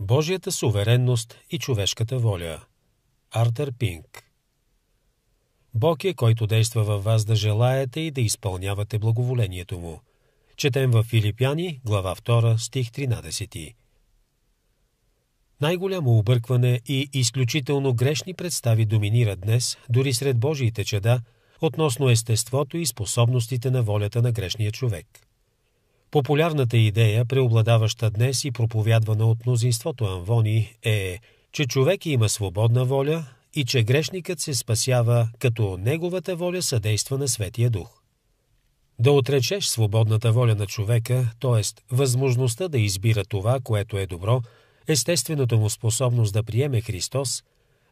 Божията суверенност и човешката воля. Артер Пинк Бог е, който действа във вас да желаете и да изпълнявате благоволението му. Четем в Филипяни, глава 2, стих 13. Най-голямо объркване и изключително грешни представи доминира днес, дори сред Божиите чеда, относно естеството и способностите на волята на грешния човек – Популярната идея, преобладаваща днес и проповядвана от мнозинството амвони, е, че човек има свободна воля и че грешникът се спасява, като неговата воля съдейства на Светия Дух. Да отречеш свободната воля на човека, т.е. възможността да избира това, което е добро, естествената му способност да приеме Христос,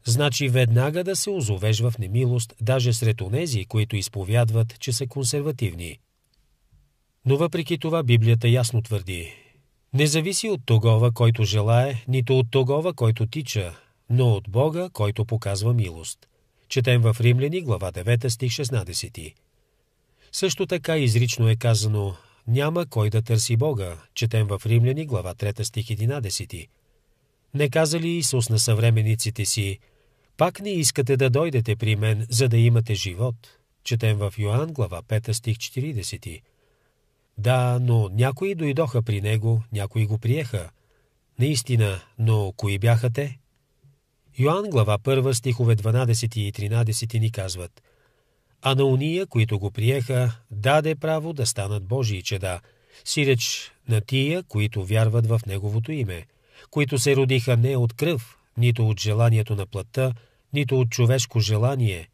значи веднага да се озовеш в немилост даже сред онези, които изповядват, че са консервативни. Но въпреки това Библията ясно твърди. Не зависи от тогова, който желае, нито от тогова, който тича, но от Бога, който показва милост. Четем в Римляни, глава 9, стих 16. Също така изрично е казано «Няма кой да търси Бога», четем в Римляни, глава 3, стих 11. Не каза ли Исус на съвремениците си «Пак не искате да дойдете при мен, за да имате живот», четем в Йоанн, глава 5, стих 40. Да, но някои дойдоха при него, някои го приеха. Наистина, но кои бяха те? Йоанн глава 1 стихове 12 и 13 ни казват А на уния, които го приеха, даде право да станат Божии чеда, сиреч на тия, които вярват в Неговото име, които се родиха не от кръв, нито от желанието на плътта, нито от човешко желание,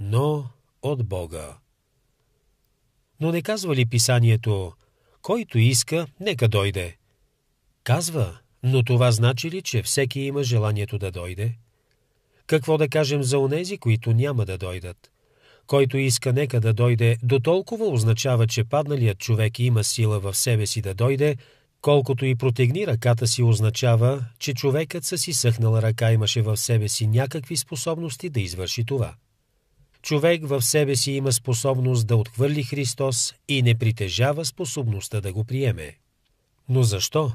но от Бога. Но не казва ли писанието «Който иска, нека дойде»? Казва, но това значи ли, че всеки има желанието да дойде? Какво да кажем за онези, които няма да дойдат? Който иска нека да дойде, до толкова означава, че падналият човек има сила в себе си да дойде, колкото и протегни ръката си означава, че човекът с изсъхнала ръка имаше в себе си някакви способности да извърши това човек в себе си има способност да отхвърли Христос и не притежава способността да го приеме. Но защо?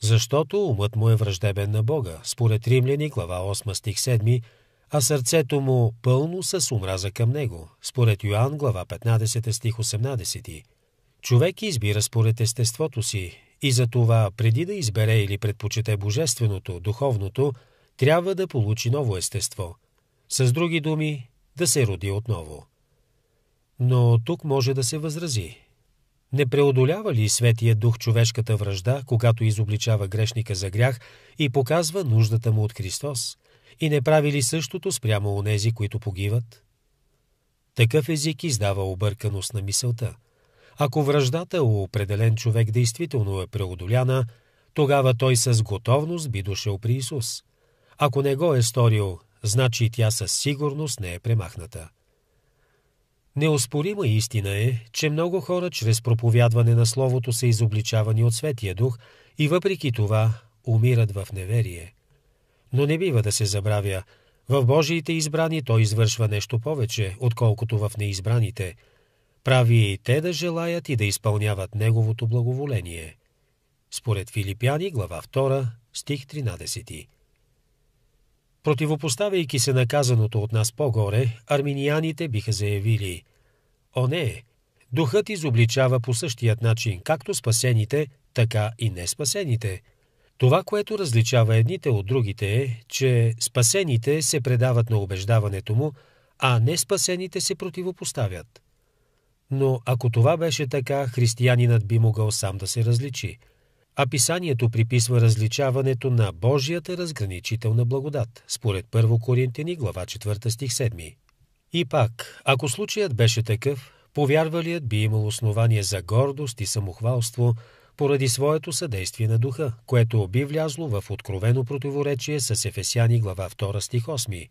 Защото умът му е враждебен на Бога, според Римляни, глава 8, стих 7, а сърцето му пълно с омраза към него, според Йоанн, глава 15, стих 18. Човек избира според естеството си и за това, преди да избере или предпочете божественото, духовното, трябва да получи ново естество. С други думи, да се роди отново. Но тук може да се възрази. Не преодолява ли Светия Дух човешката връжда, когато изобличава грешника за грях и показва нуждата му от Христос? И не прави ли същото спрямо онези, които погиват? Такъв език издава обърканост на мисълта. Ако връждата у определен човек действително е преодоляна, тогава той с готовност би дошъл при Исус. Ако не го е сторил, значи тя със сигурност не е премахната. Неоспорима истина е, че много хора чрез проповядване на Словото са изобличавани от Светия Дух и въпреки това умират в неверие. Но не бива да се забравя, в Божиите избрани Той извършва нещо повече, отколкото в неизбраните. Прави и те да желаят и да изпълняват Неговото благоволение. Според Филипяни, глава 2, стих 13. Противопоставяйки се наказаното от нас по-горе, арминияните биха заявили «О не! Духът изобличава по същият начин както спасените, така и не спасените. Това, което различава едните от другите е, че спасените се предават на убеждаването му, а не спасените се противопоставят. Но ако това беше така, християнинът би могъл сам да се различи – а писанието приписва различаването на Божията разграничителна благодат, според 1 Коринтини, глава 4 стих 7. И пак, ако случаят беше такъв, повярвалият би имал основание за гордост и самохвалство поради своето съдействие на духа, което би влязло в откровено противоречие с Ефесяни глава 2 стих 8.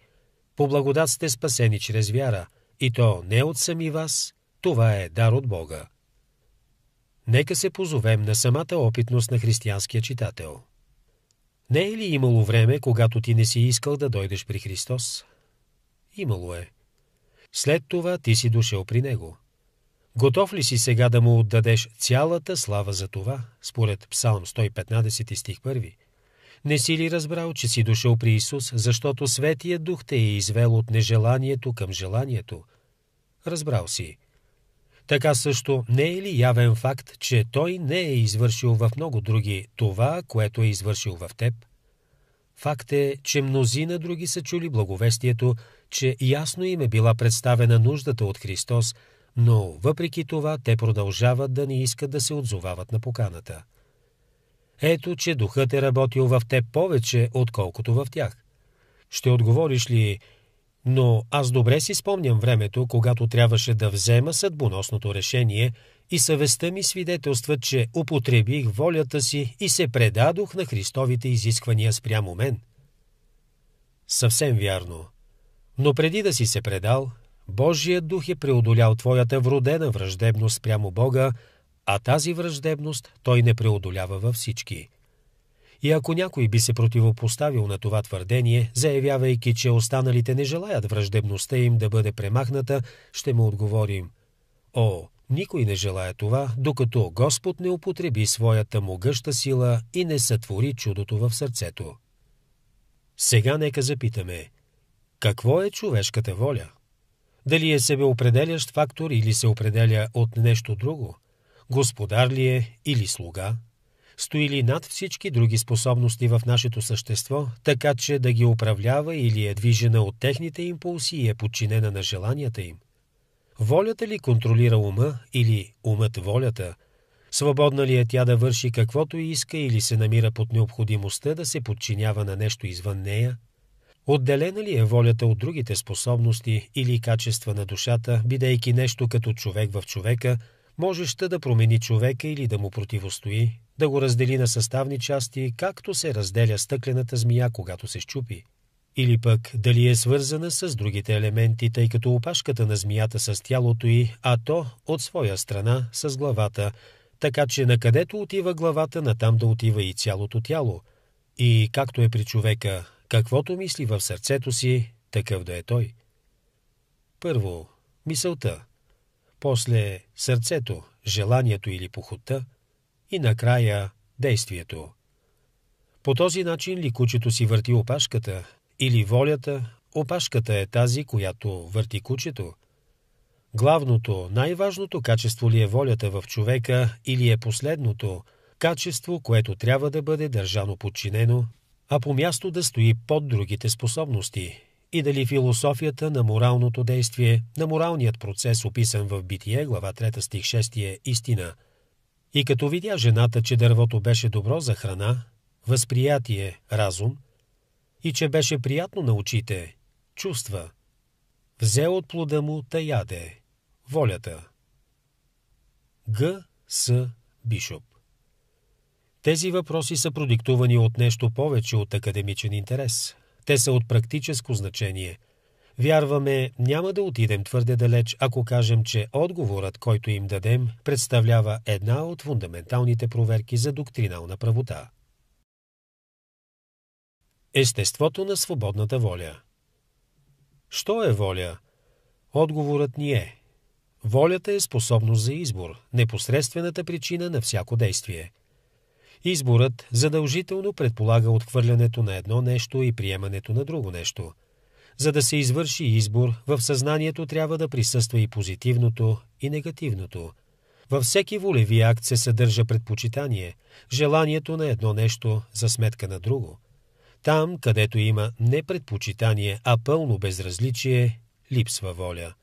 По благодат сте спасени чрез вяра, и то не от сами вас, това е дар от Бога нека се позовем на самата опитност на християнския читател. Не е ли имало време, когато ти не си искал да дойдеш при Христос? Имало е. След това ти си дошъл при Него. Готов ли си сега да му отдадеш цялата слава за това, според Псалм 115 стих 1? Не си ли разбрал, че си дошъл при Исус, защото Светия Дух те е извел от нежеланието към желанието? Разбрал си. Така също не е ли явен факт, че той не е извършил в много други това, което е извършил в теб? Факт е, че мнозина други са чули благовестието, че ясно им е била представена нуждата от Христос, но въпреки това те продължават да не искат да се отзовават на поканата. Ето, че духът е работил в теб повече, отколкото в тях. Ще отговориш ли, но аз добре си спомням времето, когато трябваше да взема съдбоносното решение и съвестта ми свидетелства, че употребих волята си и се предадох на Христовите изисквания спрямо мен. Съвсем вярно. Но преди да си се предал, Божият дух е преодолял твоята вродена враждебност спрямо Бога, а тази враждебност той не преодолява във всички – и ако някой би се противопоставил на това твърдение, заявявайки, че останалите не желаят враждебността им да бъде премахната, ще му отговорим «О, никой не желая това, докато Господ не употреби своята могъща сила и не сътвори чудото в сърцето». Сега нека запитаме какво е човешката воля? Дали е себеопределящ фактор или се определя от нещо друго? Господар ли е или слуга? стоили над всички други способности в нашето същество, така че да ги управлява или е движена от техните импулси и е подчинена на желанията им. Волята ли контролира ума или умът волята? Свободна ли е тя да върши каквото иска или се намира под необходимостта да се подчинява на нещо извън нея? Отделена ли е волята от другите способности или качества на душата, бидейки нещо като човек в човека, можеща да промени човека или да му противостои, да го раздели на съставни части, както се разделя стъклената змия, когато се щупи. Или пък дали е свързана с другите елементи, тъй като опашката на змията с тялото й, а то от своя страна с главата, така че на където отива главата, натам да отива и цялото тяло. И както е при човека, каквото мисли в сърцето си, такъв да е той. Първо, мисълта. После сърцето, желанието или похота – и накрая действието. По този начин ли кучето си върти опашката или волята, опашката е тази, която върти кучето? Главното, най-важното качество ли е волята в човека или е последното качество, което трябва да бъде държано подчинено, а по място да стои под другите способности и дали философията на моралното действие, на моралният процес, описан в Битие, глава 3 стих 6 е истина – и като видя жената, че дървото беше добро за храна, възприятие, разум, и че беше приятно на очите, чувства, взе от плода му та яде, волята. Г. С. Бишоп Тези въпроси са продиктувани от нещо повече от академичен интерес. Те са от практическо значение – Вярваме, няма да отидем твърде далеч, ако кажем, че отговорът, който им дадем, представлява една от фундаменталните проверки за доктринална правота. Естеството на свободната воля Що е воля? Отговорът ни е Волята е способност за избор, непосредствената причина на всяко действие – Изборът задължително предполага отхвърлянето на едно нещо и приемането на друго нещо – за да се извърши избор, в съзнанието трябва да присъства и позитивното, и негативното. Във всеки волеви акт се съдържа предпочитание, желанието на едно нещо за сметка на друго. Там, където има не предпочитание, а пълно безразличие, липсва воля.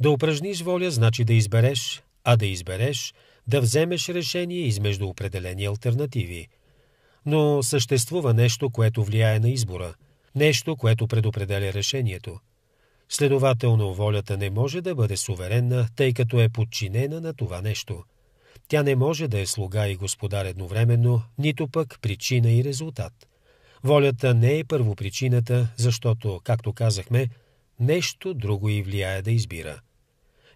Да упражниш воля значи да избереш, а да избереш – да вземеш решение измежду определени альтернативи. Но съществува нещо, което влияе на избора – Нещо, което предопределя решението. Следователно, волята не може да бъде суверенна, тъй като е подчинена на това нещо. Тя не може да е слуга и господар едновременно, нито пък причина и резултат. Волята не е първопричината, защото, както казахме, нещо друго и влияе да избира.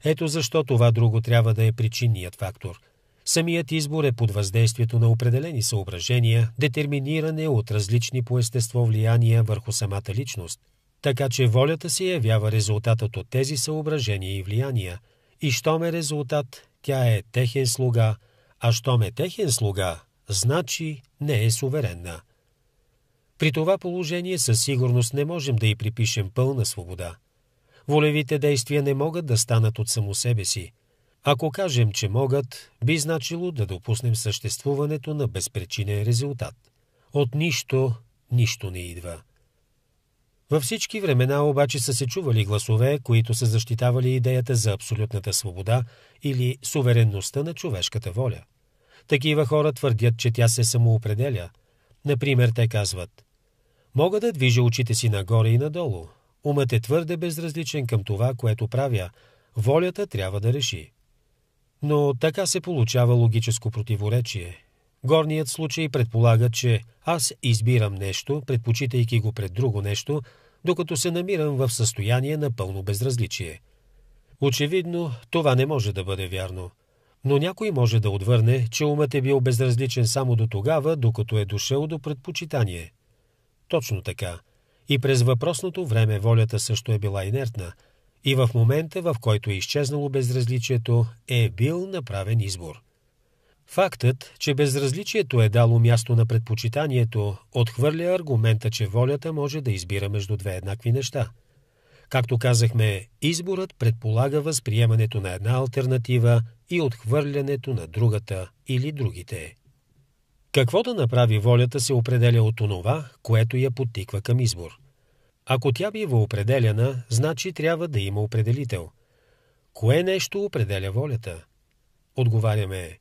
Ето защо това друго трябва да е причинният фактор – Самият избор е под въздействието на определени съображения, детерминиране от различни по естество влияния върху самата личност, така че волята се явява резултатът от тези съображения и влияния, и щом е резултат, тя е техен слуга, а щом е техен слуга, значи не е суверенна. При това положение със сигурност не можем да й припишем пълна свобода. Волевите действия не могат да станат от само себе си – ако кажем, че могат, би значило да допуснем съществуването на безпричинен резултат. От нищо, нищо не идва. Във всички времена обаче са се чували гласове, които са защитавали идеята за абсолютната свобода или суверенността на човешката воля. Такива хора твърдят, че тя се самоопределя. Например, те казват «Мога да движа очите си нагоре и надолу. Умът е твърде безразличен към това, което правя. Волята трябва да реши». Но така се получава логическо противоречие. Горният случай предполага, че аз избирам нещо, предпочитайки го пред друго нещо, докато се намирам в състояние на пълно безразличие. Очевидно, това не може да бъде вярно. Но някой може да отвърне, че умът е бил безразличен само до тогава, докато е дошъл до предпочитание. Точно така. И през въпросното време волята също е била инертна – и в момента, в който е изчезнало безразличието, е бил направен избор. Фактът, че безразличието е дало място на предпочитанието, отхвърля аргумента, че волята може да избира между две еднакви неща. Както казахме, изборът предполага възприемането на една альтернатива и отхвърлянето на другата или другите. Какво да направи волята се определя от онова, което я подтиква към избор – ако тя бива определена, значи трябва да има определител. Кое нещо определя волята? Отговаряме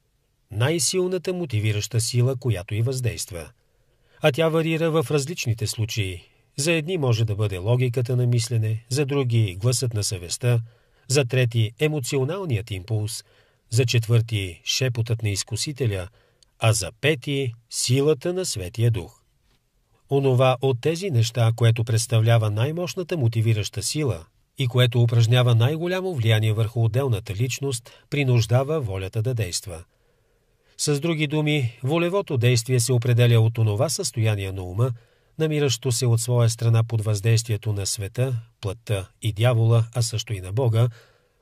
най-силната мотивираща сила, която и въздейства. А тя варира в различните случаи. За едни може да бъде логиката на мислене, за други – гласът на съвестта, за трети – емоционалният импулс, за четвърти – шепотът на изкусителя, а за пети – силата на Светия Дух онова от тези неща, което представлява най-мощната мотивираща сила и което упражнява най-голямо влияние върху отделната личност, принуждава волята да действа. С други думи, волевото действие се определя от онова състояние на ума, намиращо се от своя страна под въздействието на света, плътта и дявола, а също и на Бога,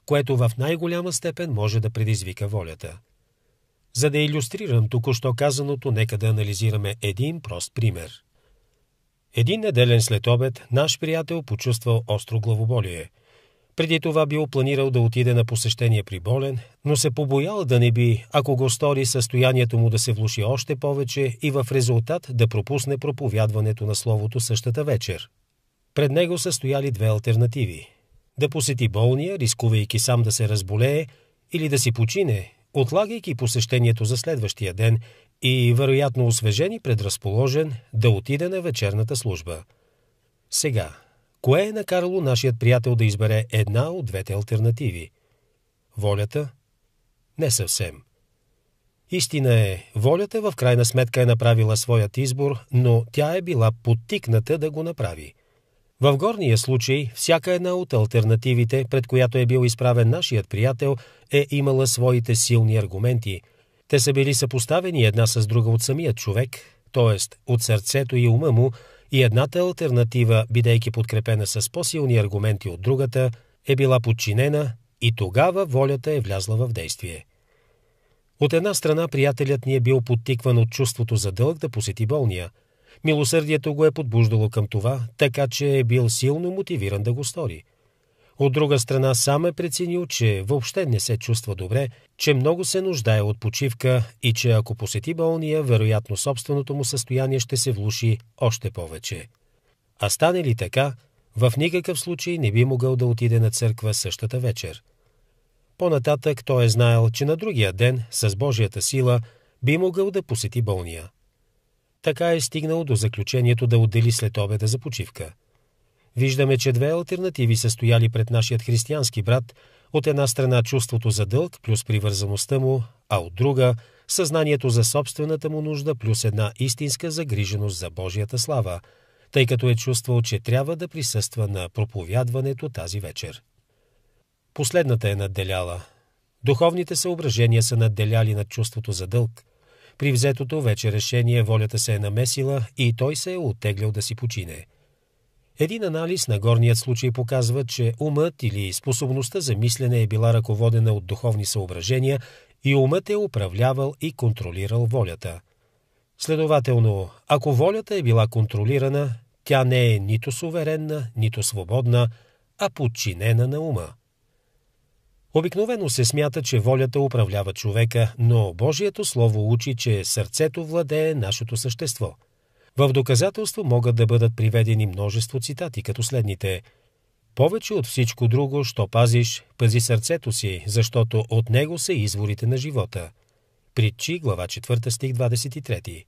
което в най-голяма степен може да предизвика волята. За да иллюстрирам току-що казаното, нека да анализираме един прост пример – един неделен след обед наш приятел почувствал остро главоболие. Преди това бил планирал да отиде на посещение при болен, но се побоял да не би, ако го стори състоянието му да се влуши още повече и в резултат да пропусне проповядването на Словото същата вечер. Пред него са стояли две альтернативи. Да посети болния, рискувайки сам да се разболее, или да си почине, отлагайки посещението за следващия ден и вероятно освежен и предразположен да отиде на вечерната служба. Сега, кое е накарало нашият приятел да избере една от двете альтернативи? Волята? Не съвсем. Истина е, волята в крайна сметка е направила своят избор, но тя е била подтикната да го направи. В горния случай, всяка една от альтернативите, пред която е бил изправен нашият приятел, е имала своите силни аргументи – те са били съпоставени една с друга от самият човек, т.е. от сърцето и ума му, и едната альтернатива, бидейки подкрепена с по-силни аргументи от другата, е била подчинена и тогава волята е влязла в действие. От една страна приятелят ни е бил подтикван от чувството за дълг да посети болния. Милосърдието го е подбуждало към това, така че е бил силно мотивиран да го стори. От друга страна, сам е преценил, че въобще не се чувства добре, че много се нуждае от почивка и че ако посети болния, вероятно собственото му състояние ще се влуши още повече. А стане ли така, в никакъв случай не би могъл да отиде на църква същата вечер. По-нататък той е знаел, че на другия ден, с Божията сила, би могъл да посети болния. Така е стигнал до заключението да отдели след обеда за почивка – виждаме, че две альтернативи са стояли пред нашия християнски брат, от една страна чувството за дълг плюс привързаността му, а от друга – съзнанието за собствената му нужда плюс една истинска загриженост за Божията слава, тъй като е чувствал, че трябва да присъства на проповядването тази вечер. Последната е надделяла. Духовните съображения са надделяли над чувството за дълг. При взетото вече решение волята се е намесила и той се е оттеглял да си почине – един анализ на горният случай показва, че умът или способността за мислене е била ръководена от духовни съображения и умът е управлявал и контролирал волята. Следователно, ако волята е била контролирана, тя не е нито суверенна, нито свободна, а подчинена на ума. Обикновено се смята, че волята управлява човека, но Божието Слово учи, че сърцето владее нашето същество – в доказателство могат да бъдат приведени множество цитати, като следните. Повече от всичко друго, що пазиш, пази сърцето си, защото от него са изворите на живота. Притчи, глава 4, стих 23.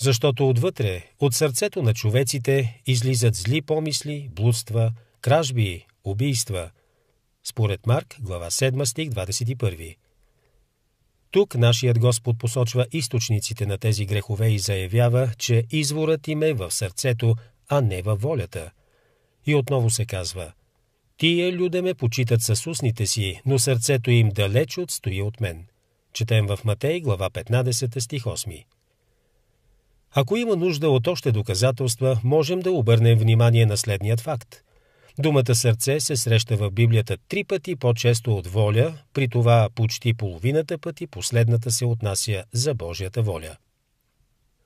Защото отвътре, от сърцето на човеците, излизат зли помисли, блудства, кражби, убийства. Според Марк, глава 7, стих 21. Тук нашият Господ посочва източниците на тези грехове и заявява, че изворът им е в сърцето, а не във волята. И отново се казва – Тие люде ме почитат с устните си, но сърцето им далеч отстои от мен. Четем в Матей, глава 15, стих 8. Ако има нужда от още доказателства, можем да обърнем внимание на следният факт. Думата сърце се среща в Библията три пъти по-често от воля, при това почти половината пъти последната се отнася за Божията воля.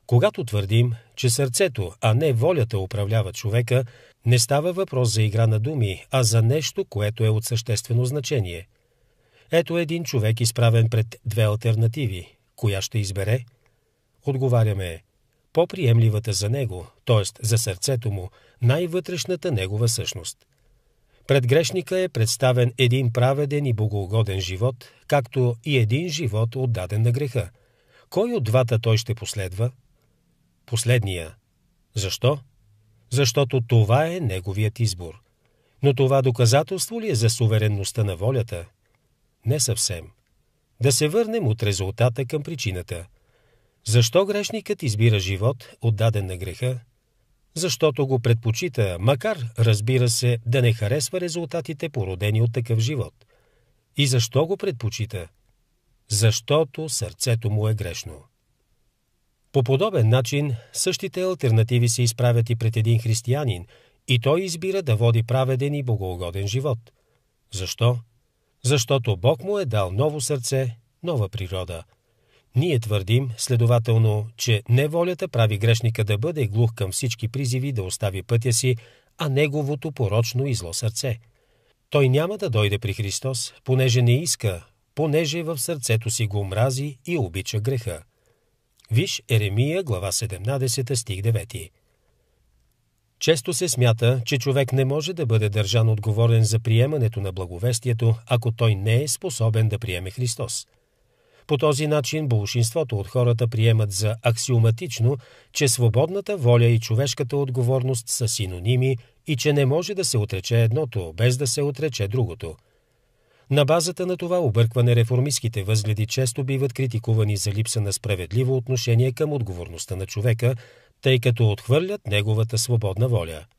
Когато твърдим, че сърцето, а не волята управлява човека, не става въпрос за игра на думи, а за нещо, което е от съществено значение. Ето един човек изправен пред две альтернативи. Коя ще избере? Отговаряме по-приемливата за него, т.е. за сърцето му, най-вътрешната негова същност. Пред грешника е представен един праведен и богоугоден живот, както и един живот отдаден на греха. Кой от двата той ще последва? Последния. Защо? Защото това е неговият избор. Но това доказателство ли е за суверенността на волята? Не съвсем. Да се върнем от резултата към причината. Защо грешникът избира живот, отдаден на греха? Защото го предпочита, макар, разбира се, да не харесва резултатите, породени от такъв живот. И защо го предпочита? Защото сърцето му е грешно. По подобен начин, същите альтернативи се изправят и пред един християнин, и той избира да води праведен и богоугоден живот. Защо? Защото Бог му е дал ново сърце, нова природа – ние твърдим, следователно, че не волята прави грешника да бъде глух към всички призиви да остави пътя си, а неговото порочно и зло сърце. Той няма да дойде при Христос, понеже не иска, понеже в сърцето си го мрази и обича греха. Виж Еремия, глава 17, стих 9. Често се смята, че човек не може да бъде държан отговорен за приемането на благовестието, ако той не е способен да приеме Христос – по този начин болшинството от хората приемат за аксиоматично, че свободната воля и човешката отговорност са синоними и че не може да се отрече едното, без да се отрече другото. На базата на това объркване реформистските възгледи често биват критикувани за липса на справедливо отношение към отговорността на човека, тъй като отхвърлят неговата свободна воля –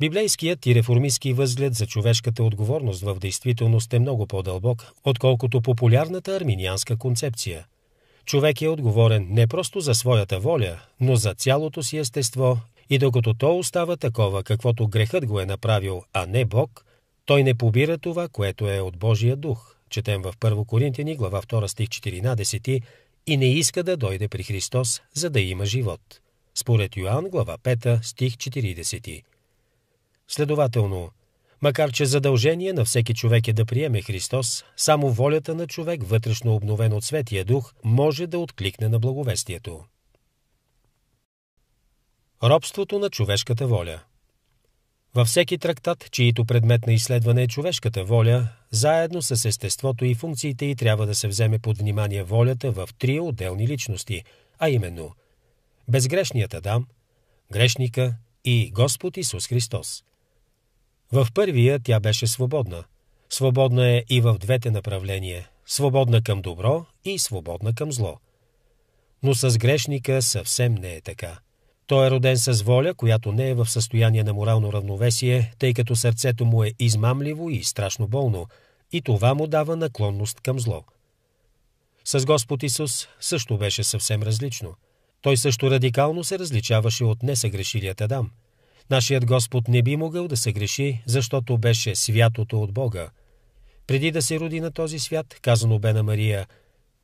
Библейският и реформистски възглед за човешката отговорност в действителност е много по-дълбок, отколкото популярната арминианска концепция. Човек е отговорен не просто за своята воля, но за цялото си естество и докато то остава такова, каквото грехът го е направил, а не Бог, той не побира това, което е от Божия дух, четем в 1 Коринтияни, глава 2, стих 14, и не иска да дойде при Христос, за да има живот. Според Йоанн, глава 5, стих 40. Следователно, макар че задължение на всеки човек е да приеме Христос, само волята на човек, вътрешно обновен от Светия Дух, може да откликне на благовестието. Робството на човешката воля Във всеки трактат, чието предмет на изследване е човешката воля, заедно с естеството и функциите и трябва да се вземе под внимание волята в три отделни личности, а именно безгрешният Адам, грешника и Господ Исус Христос. В първия тя беше свободна. Свободна е и в двете направления – свободна към добро и свободна към зло. Но с грешника съвсем не е така. Той е роден с воля, която не е в състояние на морално равновесие, тъй като сърцето му е измамливо и страшно болно, и това му дава наклонност към зло. С Господ Исус също беше съвсем различно. Той също радикално се различаваше от несъгрешилият Адам – Нашият Господ не би могъл да се греши, защото беше святото от Бога. Преди да се роди на този свят, казано бе на Мария,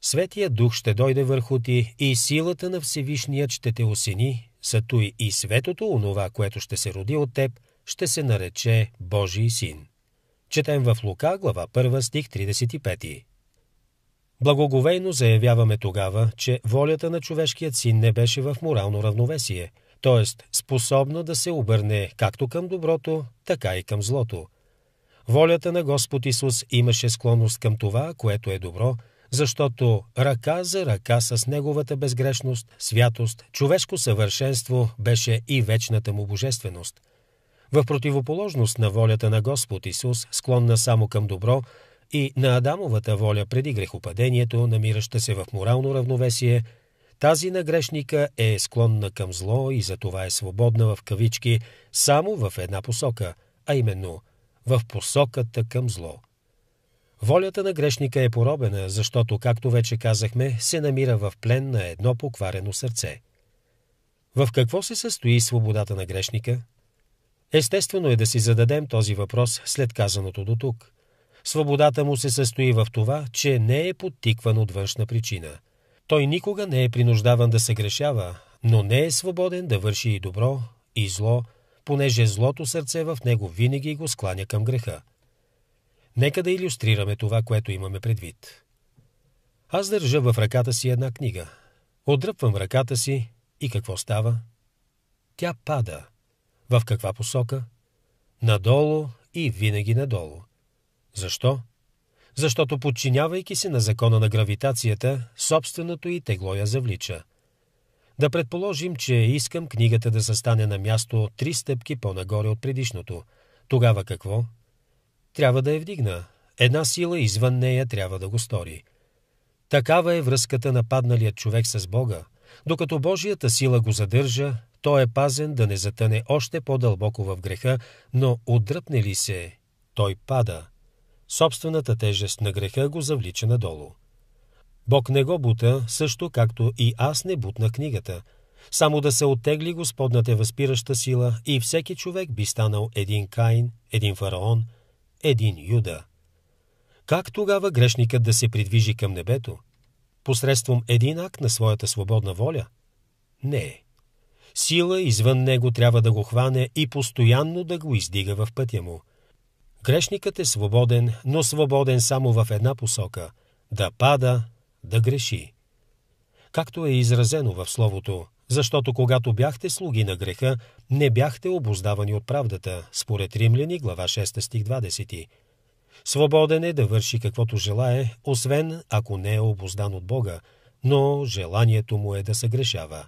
Светия Дух ще дойде върху ти и силата на Всевишният ще те осени, сато и светото, онова, което ще се роди от теб, ще се нарече Божий син. Четем в Лука, глава 1, стих 35. Благоговейно заявяваме тогава, че волята на човешкият син не беше в морално равновесие – т.е. способна да се обърне както към доброто, така и към злото. Волята на Господ Исус имаше склонност към това, което е добро, защото ръка за ръка с неговата безгрешност, святост, човешко съвършенство беше и вечната му божественост. В противоположност на волята на Господ Исус, склонна само към добро, и на Адамовата воля преди грехопадението, намираща се в морално равновесие – тази на грешника е склонна към зло и затова е свободна в кавички само в една посока, а именно в посоката към зло. Волята на грешника е поробена, защото, както вече казахме, се намира в плен на едно покварено сърце. В какво се състои свободата на грешника? Естествено е да си зададем този въпрос след казаното до тук. Свободата му се състои в това, че не е подтикван от външна причина – той никога не е принуждаван да се грешава, но не е свободен да върши и добро, и зло, понеже злото сърце в него винаги го скланя към греха. Нека да иллюстрираме това, което имаме предвид. Аз държа в ръката си една книга. Отдръпвам ръката си и какво става? Тя пада. В каква посока? Надолу и винаги надолу. Защо? защото подчинявайки се на закона на гравитацията, собственото и тегло я завлича. Да предположим, че искам книгата да стане на място три стъпки по-нагоре от предишното. Тогава какво? Трябва да я вдигна. Една сила извън нея трябва да го стори. Такава е връзката на падналия човек с Бога. Докато Божията сила го задържа, той е пазен да не затъне още по-дълбоко в греха, но отдръпне ли се, той пада – Собствената тежест на греха го завлича надолу. Бог не го бута, също както и аз не бутна книгата. Само да се оттегли Господната възпираща сила и всеки човек би станал един Каин, един фараон, един Юда. Как тогава грешникът да се придвижи към небето? Посредством един акт на своята свободна воля? Не. Сила извън него трябва да го хване и постоянно да го издига в пътя му – Грешникът е свободен, но свободен само в една посока – да пада, да греши. Както е изразено в Словото, защото когато бяхте слуги на греха, не бяхте обоздавани от правдата, според Римляни, глава 6 стих 20. Свободен е да върши каквото желае, освен ако не е обоздан от Бога, но желанието му е да се грешава.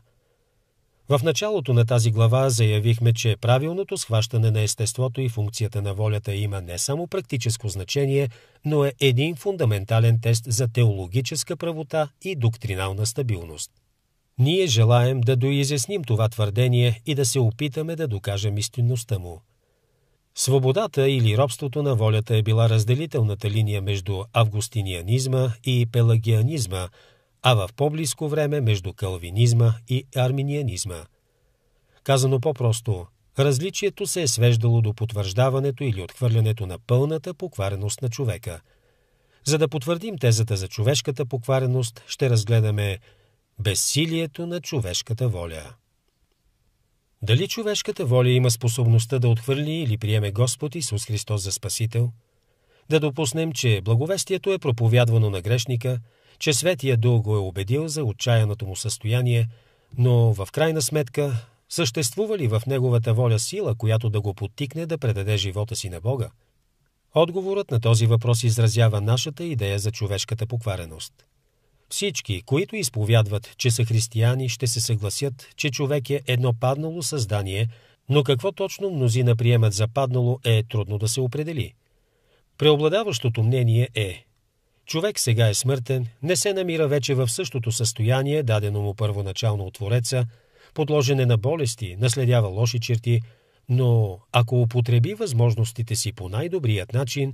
В началото на тази глава заявихме, че правилното схващане на естеството и функцията на волята има не само практическо значение, но е един фундаментален тест за теологическа правота и доктринална стабилност. Ние желаем да доизясним това твърдение и да се опитаме да докажем истинността му. Свободата или робството на волята е била разделителната линия между августинианизма и пелагианизма – а в по-близко време между калвинизма и арминианизма. Казано по-просто, различието се е свеждало до потвърждаването или отхвърлянето на пълната поквареност на човека. За да потвърдим тезата за човешката поквареност, ще разгледаме безсилието на човешката воля. Дали човешката воля има способността да отхвърли или приеме Господ Исус Христос за Спасител? Да допуснем, че благовестието е проповядвано на грешника – че Светия Дух го е убедил за отчаяното му състояние, но в крайна сметка съществува ли в неговата воля сила, която да го подтикне да предаде живота си на Бога? Отговорът на този въпрос изразява нашата идея за човешката поквареност. Всички, които изповядват, че са християни, ще се съгласят, че човек е едно паднало създание, но какво точно мнозина приемат за паднало е трудно да се определи. Преобладаващото мнение е, Човек сега е смъртен, не се намира вече в същото състояние, дадено му първоначално от Твореца, подложен е на болести, наследява лоши черти, но ако употреби възможностите си по най-добрият начин,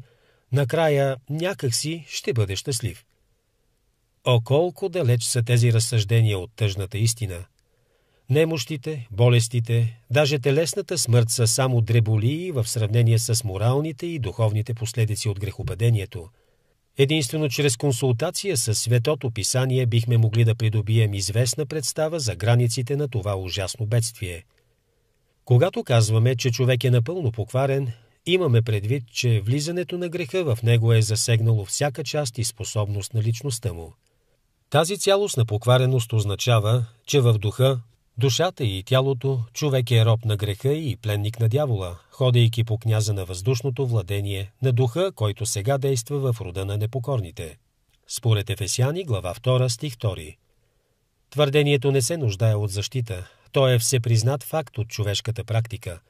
накрая някакси ще бъде щастлив. О колко далеч са тези разсъждения от тъжната истина! Немощите, болестите, даже телесната смърт са само дреболии в сравнение с моралните и духовните последици от грехопадението – Единствено чрез консултация с Светото Писание бихме могли да придобием известна представа за границите на това ужасно бедствие. Когато казваме, че човек е напълно покварен, имаме предвид, че влизането на греха в него е засегнало всяка част и способност на личността му. Тази цялостна поквареност означава, че в духа Душата и тялото, човек е роб на греха и пленник на дявола, ходейки по княза на въздушното владение, на духа, който сега действа в рода на непокорните. Според Ефесяни, глава 2, стих 2. Твърдението не се нуждае от защита. То е всепризнат факт от човешката практика.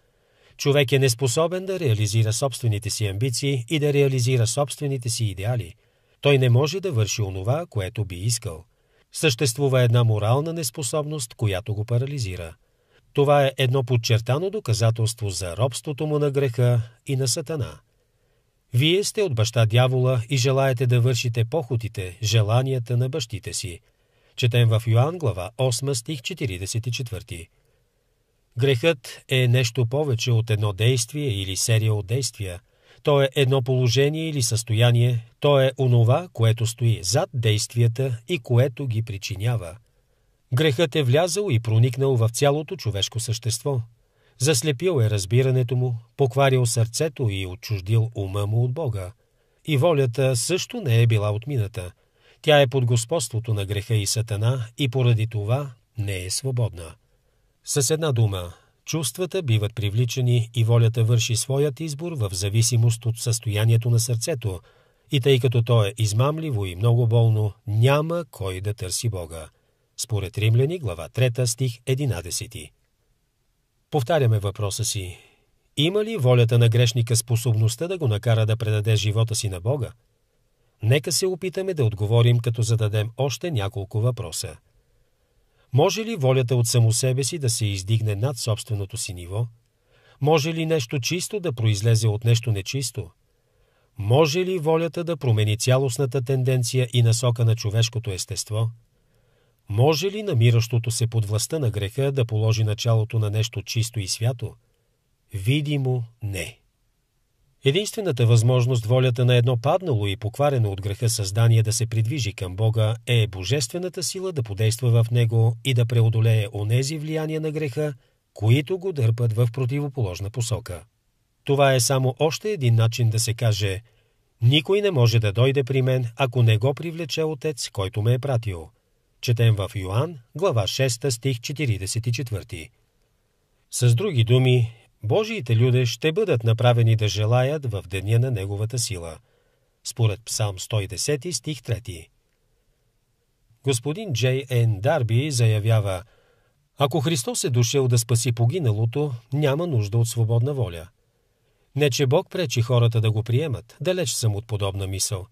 Човек е неспособен да реализира собствените си амбиции и да реализира собствените си идеали. Той не може да върши онова, което би искал – съществува една морална неспособност, която го парализира. Това е едно подчертано доказателство за робството му на греха и на сатана. Вие сте от баща дявола и желаете да вършите похотите, желанията на бащите си. Четем в Йоанн глава 8 стих 44. Грехът е нещо повече от едно действие или серия от действия – то е едно положение или състояние, то е онова, което стои зад действията и което ги причинява. Грехът е влязал и проникнал в цялото човешко същество. Заслепил е разбирането му, покварил сърцето и отчуждил ума му от Бога. И волята също не е била отмината. Тя е под господството на греха и сатана и поради това не е свободна. С една дума, Чувствата биват привличани и волята върши своят избор в зависимост от състоянието на сърцето, и тъй като то е измамливо и много болно, няма кой да търси Бога. Според Римляни, глава 3, стих 11. Повтаряме въпроса си. Има ли волята на грешника способността да го накара да предаде живота си на Бога? Нека се опитаме да отговорим, като зададем още няколко въпроса. Може ли волята от само себе си да се издигне над собственото си ниво? Може ли нещо чисто да произлезе от нещо нечисто? Може ли волята да промени цялостната тенденция и насока на човешкото естество? Може ли намиращото се под властта на греха да положи началото на нещо чисто и свято? Видимо не. Единствената възможност волята на едно паднало и покварено от греха създание да се придвижи към Бога е божествената сила да подейства в него и да преодолее онези влияния на греха, които го дърпат в противоположна посока. Това е само още един начин да се каже «Никой не може да дойде при мен, ако не го привлече Отец, който ме е пратил». Четем в Йоанн, глава 6, стих 44. С други думи, Божиите люде ще бъдат направени да желаят в деня на Неговата сила. Според Псалм 110 стих 3. Господин Джей Н. Дарби заявява Ако Христос е дошъл да спаси погиналото, няма нужда от свободна воля. Не, че Бог пречи хората да го приемат, далеч съм от подобна мисъл.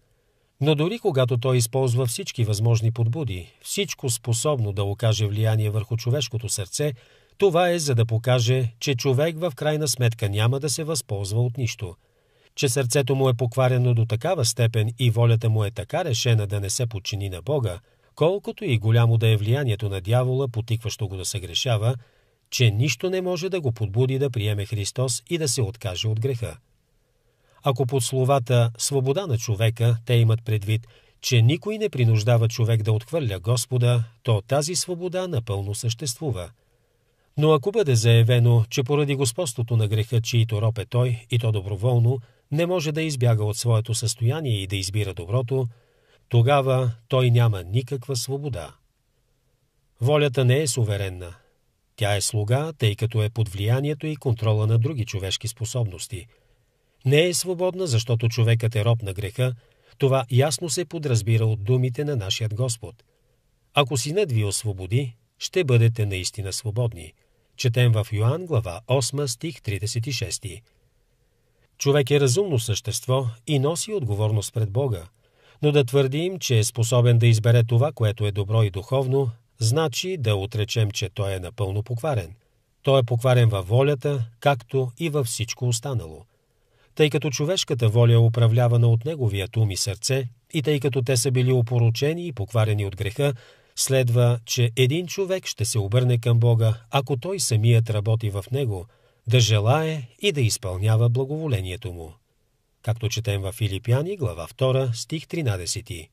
Но дори когато Той използва всички възможни подбуди, всичко способно да окаже влияние върху човешкото сърце – това е за да покаже, че човек в крайна сметка няма да се възползва от нищо. Че сърцето му е покварено до такава степен и волята му е така решена да не се подчини на Бога, колкото и голямо да е влиянието на дявола, потикващо го да се грешава, че нищо не може да го подбуди да приеме Христос и да се откаже от греха. Ако под словата «свобода на човека» те имат предвид, че никой не принуждава човек да отхвърля Господа, то тази свобода напълно съществува – но ако бъде заявено, че поради господството на греха, чието роб е той, и то доброволно, не може да избяга от своето състояние и да избира доброто, тогава той няма никаква свобода. Волята не е суверенна. Тя е слуга, тъй като е под влиянието и контрола на други човешки способности. Не е свободна, защото човекът е роб на греха, това ясно се подразбира от думите на нашият Господ. Ако синът ви освободи, ще бъдете наистина свободни. Четем в Йоанн глава 8 стих 36. Човек е разумно същество и носи отговорност пред Бога, но да твърдим, че е способен да избере това, което е добро и духовно, значи да отречем, че той е напълно покварен. Той е покварен във волята, както и във всичко останало. Тъй като човешката воля е управлявана от неговият ум и сърце, и тъй като те са били опоручени и покварени от греха, Следва, че един човек ще се обърне към Бога, ако той самият работи в него, да желае и да изпълнява благоволението му. Както четем в Филипяни, глава 2, стих 13.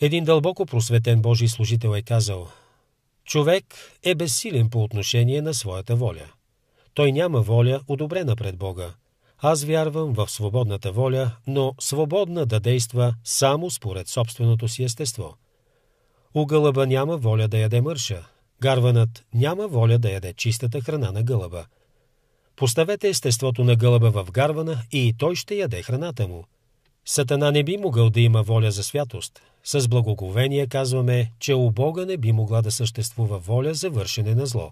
Един дълбоко просветен Божий служител е казал «Човек е безсилен по отношение на своята воля. Той няма воля, одобрена пред Бога. Аз вярвам в свободната воля, но свободна да действа само според собственото си естество – Угълъба няма воля да яде мърша. Гарванът няма воля да яде чистата храна на гълъба. Поставете естеството на гълъба в гарвана и той ще яде храната му. Сатана не би могъл да има воля за святост. С благоговение казваме, че у Бога не би могла да съществува воля за вършене на зло.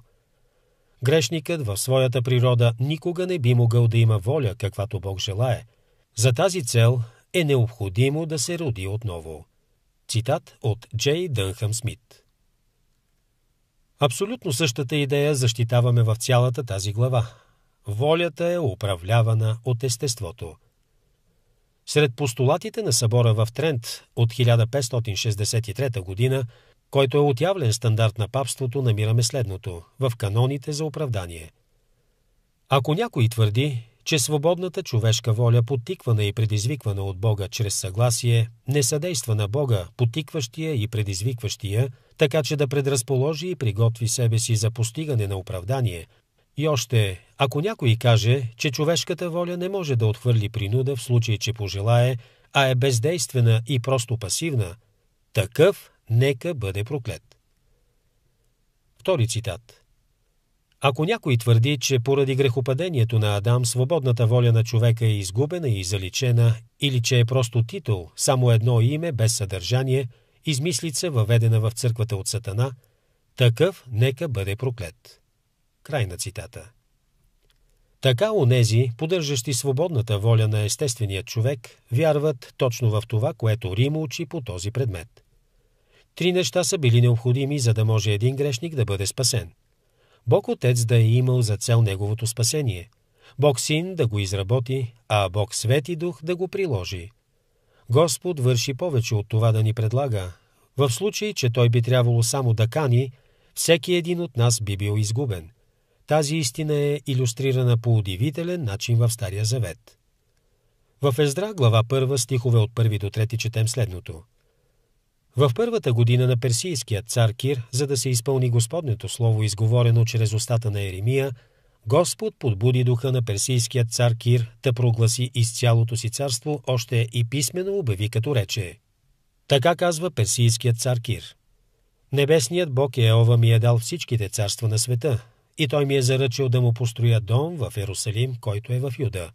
Грешникът в своята природа никога не би могъл да има воля, каквато Бог желае. За тази цел е необходимо да се роди отново. Цитат от Джей Дънхъм Смит. Абсолютно същата идея защитаваме в цялата тази глава. Волята е управлявана от естеството. Сред постулатите на събора в Трент от 1563 г., който е отявлен стандарт на папството, намираме следното в каноните за оправдание. Ако някой твърди, че свободната човешка воля, потиквана и предизвиквана от Бога чрез съгласие, не съдейства на Бога, потикващия и предизвикващия, така че да предразположи и приготви себе си за постигане на оправдание. И още, ако някой каже, че човешката воля не може да отхвърли принуда в случай, че пожелае, а е бездействена и просто пасивна, такъв нека бъде проклет. Втори цитат – ако някой твърди, че поради грехопадението на Адам свободната воля на човека е изгубена и заличена, или че е просто титул, само едно име без съдържание, измислица въведена в църквата от Сатана, такъв нека бъде проклет. Край на цитата. Така онези, поддържащи свободната воля на естествения човек, вярват точно в това, което Рим учи по този предмет. Три неща са били необходими, за да може един грешник да бъде спасен. Бог Отец да е имал за цел неговото спасение, Бог Син да го изработи, а Бог Свети Дух да го приложи. Господ върши повече от това да ни предлага. В случай, че Той би трябвало само да кани, всеки един от нас би бил изгубен. Тази истина е иллюстрирана по удивителен начин в Стария Завет. В Ездра, глава 1, стихове от 1 до 3, четем следното – в първата година на персийския цар Кир, за да се изпълни Господнето слово, изговорено чрез устата на Еремия, Господ подбуди духа на персийския цар Кир да прогласи из цялото си царство, още и писменно обяви като рече. Така казва персийският цар Кир. Небесният бог Еова ми е дал всичките царства на света, и той ми е заръчил да му построя дом в Ерусалим, който е в Юда.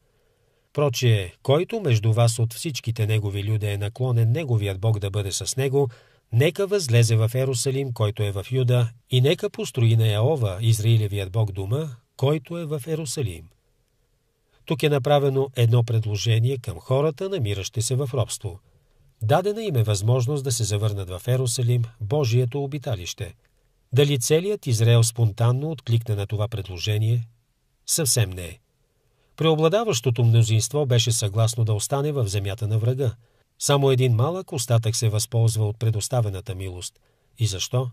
Прочие, който между вас от всичките негови люде е наклонен неговият Бог да бъде с него, нека възлезе в Ерусалим, който е в Юда, и нека построи на Яова, Израилевият Бог дума, който е в Ерусалим. Тук е направено едно предложение към хората, намиращи се в робство. Дадена им е възможност да се завърнат в Ерусалим, Божието обиталище. Дали целият Израел спонтанно откликна на това предложение? Съвсем не е. Преобладаващото мнозинство беше съгласно да остане в земята на врага. Само един малък остатък се възползва от предоставената милост. И защо?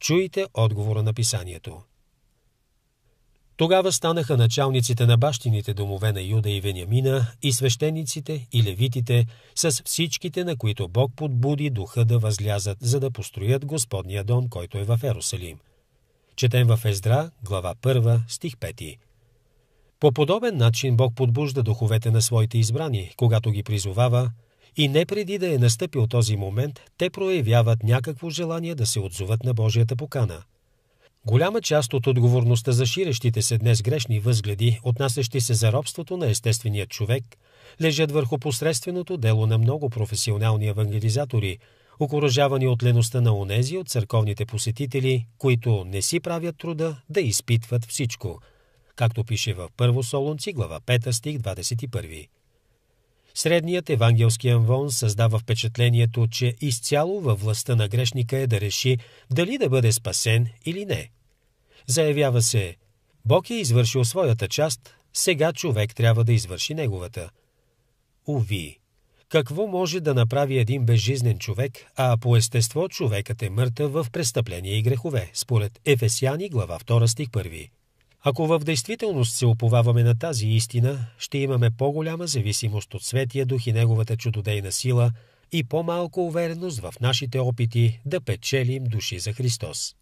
Чуйте отговора на писанието. Тогава станаха началниците на бащините домове на Юда и Вениамина и свещениците и левитите с всичките, на които Бог подбуди духа да възлязат, за да построят Господния дом, който е в Ерусалим. Четем в Ездра, глава 1, стих 5. По подобен начин Бог подбужда духовете на своите избрани, когато ги призовава, и не преди да е настъпил този момент, те проявяват някакво желание да се отзоват на Божията покана. Голяма част от отговорността за ширещите се днес грешни възгледи, отнасящи се за робството на естествения човек, лежат върху посредственото дело на много професионални евангелизатори, окоръжавани от леността на онези от църковните посетители, които не си правят труда да изпитват всичко – както пише в Първо Солунци, глава 5, стих 21. Средният евангелски анвон създава впечатлението, че изцяло във властта на грешника е да реши дали да бъде спасен или не. Заявява се, Бог е извършил своята част, сега човек трябва да извърши неговата. Уви! Какво може да направи един безжизнен човек, а по естество човекът е мъртъв в престъпления и грехове, според Ефесяни глава 2 стих 1. Ако в действителност се оповаваме на тази истина, ще имаме по-голяма зависимост от Светия Дух и Неговата чудодейна сила и по-малко увереност в нашите опити да печелим души за Христос.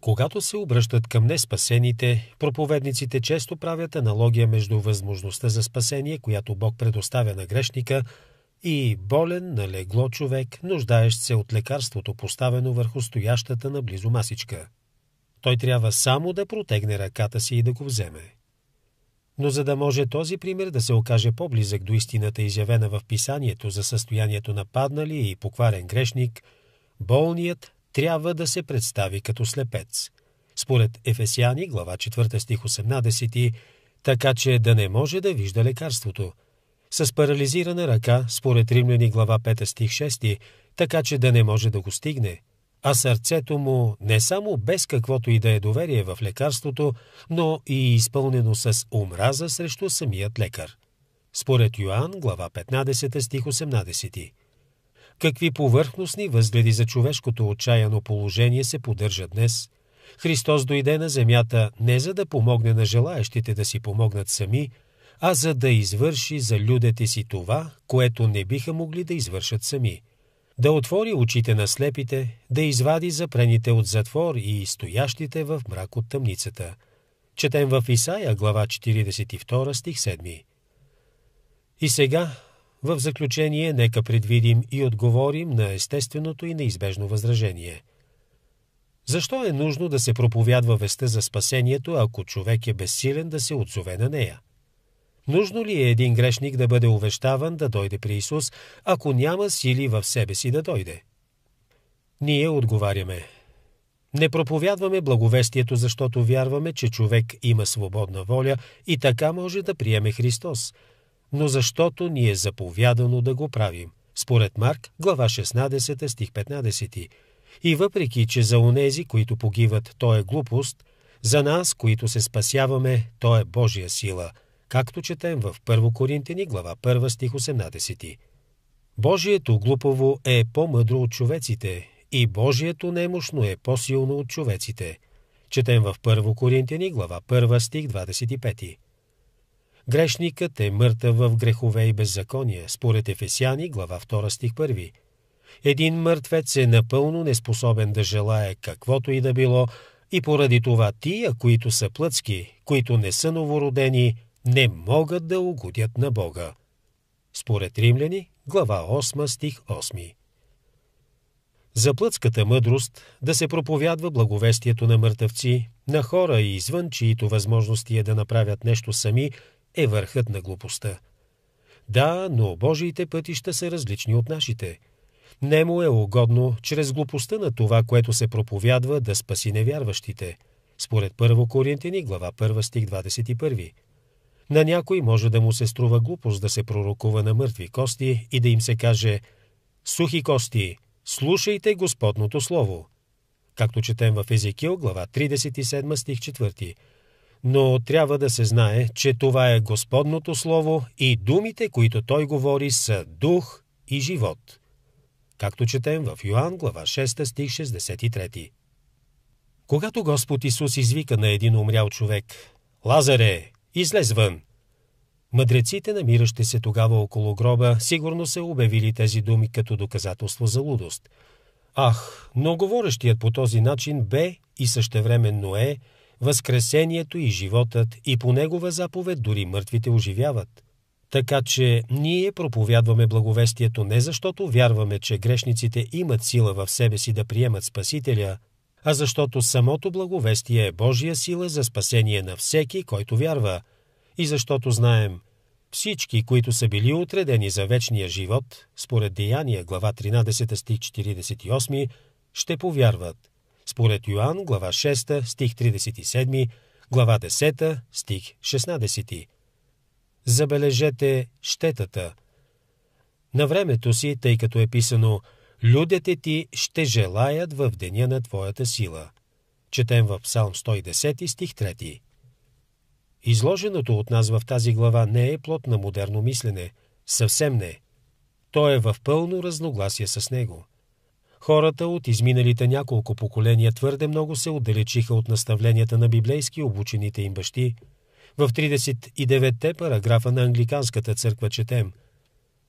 Когато се обръщат към неспасените, проповедниците често правят аналогия между възможността за спасение, която Бог предоставя на грешника, и болен налегло човек, нуждаещ се от лекарството, поставено върху стоящата на близо масичка – той трябва само да протегне ръката си и да го вземе. Но за да може този пример да се окаже по-близък до истината, изявена в писанието за състоянието на паднали и покварен грешник, болният трябва да се представи като слепец. Според Ефесяни, глава 4 стих 18, така че да не може да вижда лекарството. С парализирана ръка, според Римляни глава 5 стих 6, така че да не може да го стигне а сърцето му не само без каквото и да е доверие в лекарството, но и изпълнено с омраза срещу самият лекар. Според Йоанн, глава 15, стих 18. Какви повърхностни възгледи за човешкото отчаяно положение се поддържа днес? Христос дойде на земята не за да помогне на желаящите да си помогнат сами, а за да извърши за людете си това, което не биха могли да извършат сами – да отвори очите на слепите, да извади запрените от затвор и стоящите в мрак от тъмницата. Четем в Исаия, глава 42, стих 7. И сега, в заключение, нека предвидим и отговорим на естественото и неизбежно възражение. Защо е нужно да се проповядва веста за спасението, ако човек е безсилен да се отзове на нея? Нужно ли е един грешник да бъде увещаван да дойде при Исус, ако няма сили в себе си да дойде? Ние отговаряме. Не проповядваме благовестието, защото вярваме, че човек има свободна воля и така може да приеме Христос, но защото ни е заповядано да го правим. Според Марк, глава 16, стих 15. И въпреки, че за онези, които погиват, то е глупост, за нас, които се спасяваме, то е Божия сила – както четем в 1 Коринтини, глава 1, стих 18. Божието глупово е по-мъдро от човеците и Божието немощно е по-силно от човеците. Четем в 1 Коринтини, глава 1, стих 25. Грешникът е мъртъв в грехове и беззакония, според Ефесяни, глава 2, стих 1. Един мъртвец е напълно неспособен да желае каквото и да било, и поради това тия, които са плътски, които не са новородени, не могат да угодят на Бога. Според римляни, глава 8, стих 8. За плътската мъдрост да се проповядва благовестието на мъртъвци, на хора и извън, чието възможности е да направят нещо сами, е върхът на глупостта. Да, но Божиите пътища са различни от нашите. Не му е угодно, чрез глупостта на това, което се проповядва, да спаси невярващите. Според 1 Коринтини, глава 1, стих 21. На някой може да му се струва глупост да се пророкува на мъртви кости и да им се каже «Сухи кости, слушайте Господното Слово», както четем в Езекил, глава 37, стих 4. Но трябва да се знае, че това е Господното Слово и думите, които Той говори, са дух и живот. Както четем в Йоанн, глава 6, стих 63. Когато Господ Исус извика на един умрял човек «Лазаре, Излез вън! Мъдреците, намиращи се тогава около гроба, сигурно са обявили тези думи като доказателство за лудост. Ах, но говорещият по този начин бе и същевременно е възкресението и животът и по негова заповед дори мъртвите оживяват. Така че ние проповядваме благовестието не защото вярваме, че грешниците имат сила в себе си да приемат Спасителя, а защото самото благовестие е Божия сила за спасение на всеки, който вярва, и защото знаем, всички, които са били отредени за вечния живот, според Деяния, глава 13, стих 48, ще повярват. Според Йоанн, глава 6, стих 37, глава 10, стих 16. Забележете щетата. На времето си, тъй като е писано – Людите ти ще желаят в деня на твоята сила. Четем в Псалм 110 стих 3. Изложеното от нас в тази глава не е плод на модерно мислене. Съвсем не. То е в пълно разногласие с него. Хората от изминалите няколко поколения твърде много се отдалечиха от наставленията на библейски обучените им бащи. В 39-те параграфа на Англиканската църква четем –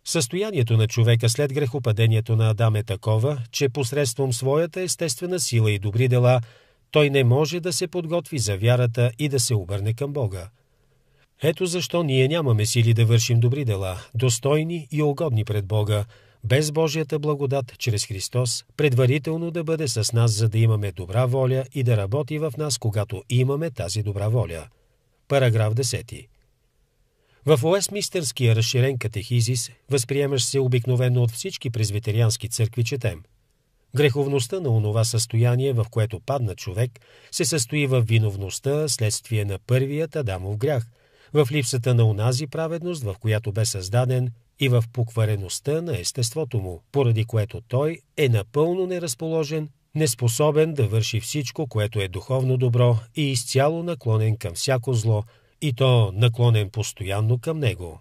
Състоянието на човека след грехопадението на Адам е такова, че посредством своята естествена сила и добри дела, той не може да се подготви за вярата и да се обърне към Бога. Ето защо ние нямаме сили да вършим добри дела, достойни и угодни пред Бога, без Божията благодат чрез Христос, предварително да бъде с нас, за да имаме добра воля и да работи в нас, когато имаме тази добра воля. Параграф 10. В уестмистерския разширен катехизис, възприемаш се обикновено от всички презвитериански църкви, четем. Греховността на онова състояние, в което падна човек, се състои в виновността следствие на първият Адамов грях, в липсата на онази праведност, в която бе създаден и в поквареността на естеството му, поради което той е напълно неразположен, неспособен да върши всичко, което е духовно добро и изцяло наклонен към всяко зло – и то наклонен постоянно към него.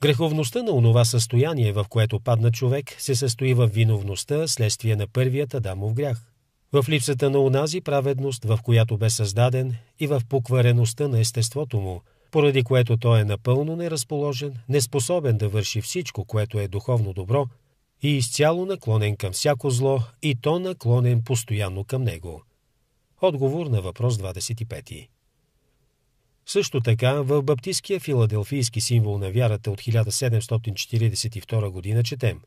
Греховността на онова състояние, в което падна човек, се състои в виновността следствие на първият Адамов грях. В липсата на онази праведност, в която бе създаден, и в поквареността на естеството му, поради което той е напълно неразположен, неспособен да върши всичко, което е духовно добро, и изцяло наклонен към всяко зло, и то наклонен постоянно към него. Отговор на въпрос 25. Също така, в баптистския филаделфийски символ на вярата от 1742 година четем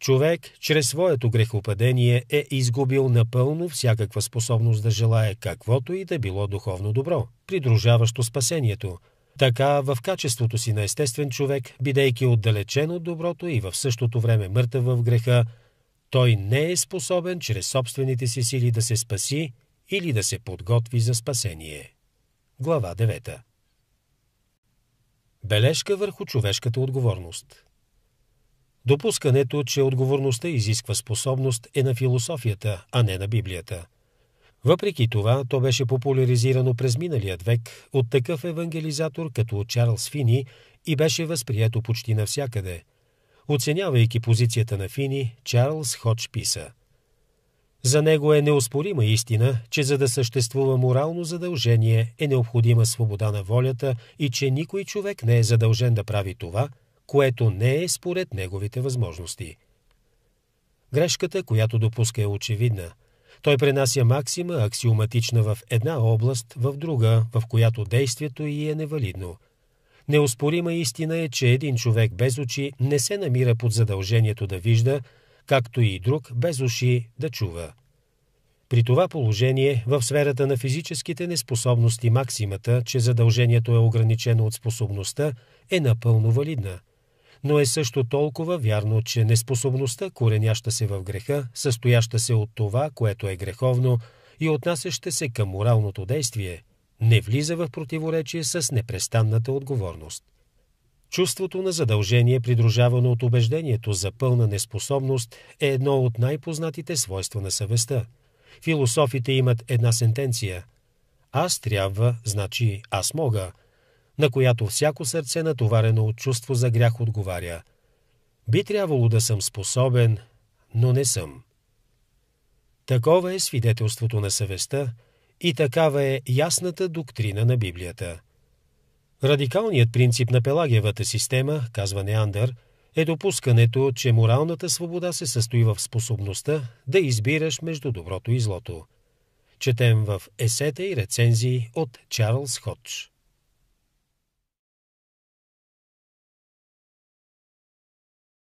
Човек, чрез своето грехопадение, е изгубил напълно всякаква способност да желая каквото и да било духовно добро, придружаващо спасението. Така, в качеството си на естествен човек, бидейки отдалечен от доброто и в същото време мъртъв в греха, той не е способен чрез собствените си сили да се спаси или да се подготви за спасение. Глава 9. Бележка върху човешката отговорност. Допускането, че отговорността изисква способност е на философията, а не на Библията. Въпреки това, то беше популяризирано през миналият век от такъв евангелизатор като Чарлз Фини и беше възприето почти навсякъде. Оценявайки позицията на Фини, Чарлз Ходж писа – за него е неоспорима истина, че за да съществува морално задължение е необходима свобода на волята и че никой човек не е задължен да прави това, което не е според неговите възможности. Грешката, която допуска е очевидна. Той пренася максима, аксиоматична в една област, в друга, в която действието й е невалидно – Неоспорима истина е, че един човек без очи не се намира под задължението да вижда, както и друг без уши да чува. При това положение в сферата на физическите неспособности максимата, че задължението е ограничено от способността, е напълно валидна. Но е също толкова вярно, че неспособността, кореняща се в греха, състояща се от това, което е греховно и отнасяща се към моралното действие, не влиза в противоречие с непрестанната отговорност. Чувството на задължение, придружавано от убеждението за пълна неспособност, е едно от най-познатите свойства на съвестта. Философите имат една сентенция «Аз трябва, значи аз мога», на която всяко сърце, натоварено от чувство за грях, отговаря «Би трябвало да съм способен, но не съм». Такова е свидетелството на съвестта и такава е ясната доктрина на Библията – Радикалният принцип на Пелагиевата система, казва Неандър, е допускането, че моралната свобода се състои в способността да избираш между доброто и злото. Четем в есета и рецензии от Чарлз Ходж.